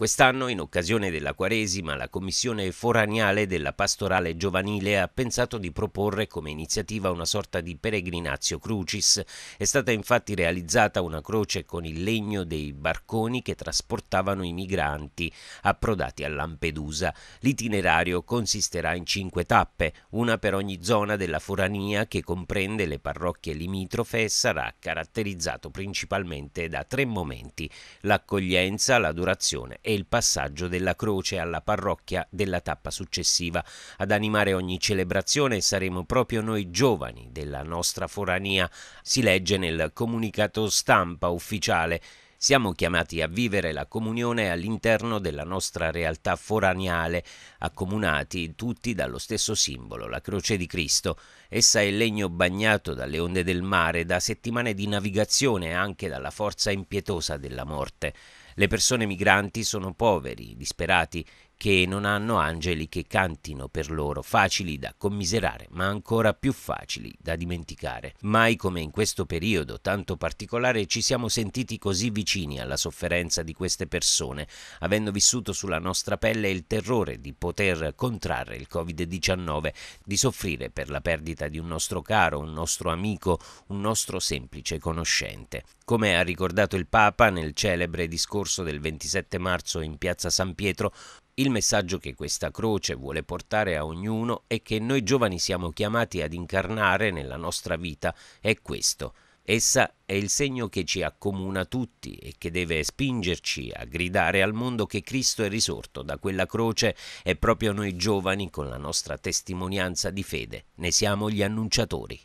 Quest'anno, in occasione della Quaresima, la Commissione foraniale della Pastorale Giovanile ha pensato di proporre come iniziativa una sorta di peregrinazio crucis. È stata infatti realizzata una croce con il legno dei barconi che trasportavano i migranti approdati a Lampedusa. L'itinerario consisterà in cinque tappe, una per ogni zona della forania che comprende le parrocchie limitrofe e sarà caratterizzato principalmente da tre momenti: l'accoglienza, la durazione e e il passaggio della croce alla parrocchia della tappa successiva. Ad animare ogni celebrazione saremo proprio noi giovani della nostra forania, si legge nel comunicato stampa ufficiale. Siamo chiamati a vivere la comunione all'interno della nostra realtà foraniale, accomunati tutti dallo stesso simbolo, la croce di Cristo. Essa è legno bagnato dalle onde del mare, da settimane di navigazione e anche dalla forza impietosa della morte. Le persone migranti sono poveri, disperati, che non hanno angeli che cantino per loro, facili da commiserare, ma ancora più facili da dimenticare. Mai come in questo periodo tanto particolare ci siamo sentiti così vicini alla sofferenza di queste persone, avendo vissuto sulla nostra pelle il terrore di poter contrarre il Covid-19, di soffrire per la perdita di un nostro caro, un nostro amico, un nostro semplice conoscente. Come ha ricordato il Papa nel celebre discorso scorso del 27 marzo in piazza San Pietro, il messaggio che questa croce vuole portare a ognuno e che noi giovani siamo chiamati ad incarnare nella nostra vita è questo. Essa è il segno che ci accomuna tutti e che deve spingerci a gridare al mondo che Cristo è risorto da quella croce e proprio noi giovani con la nostra testimonianza di fede ne siamo gli annunciatori.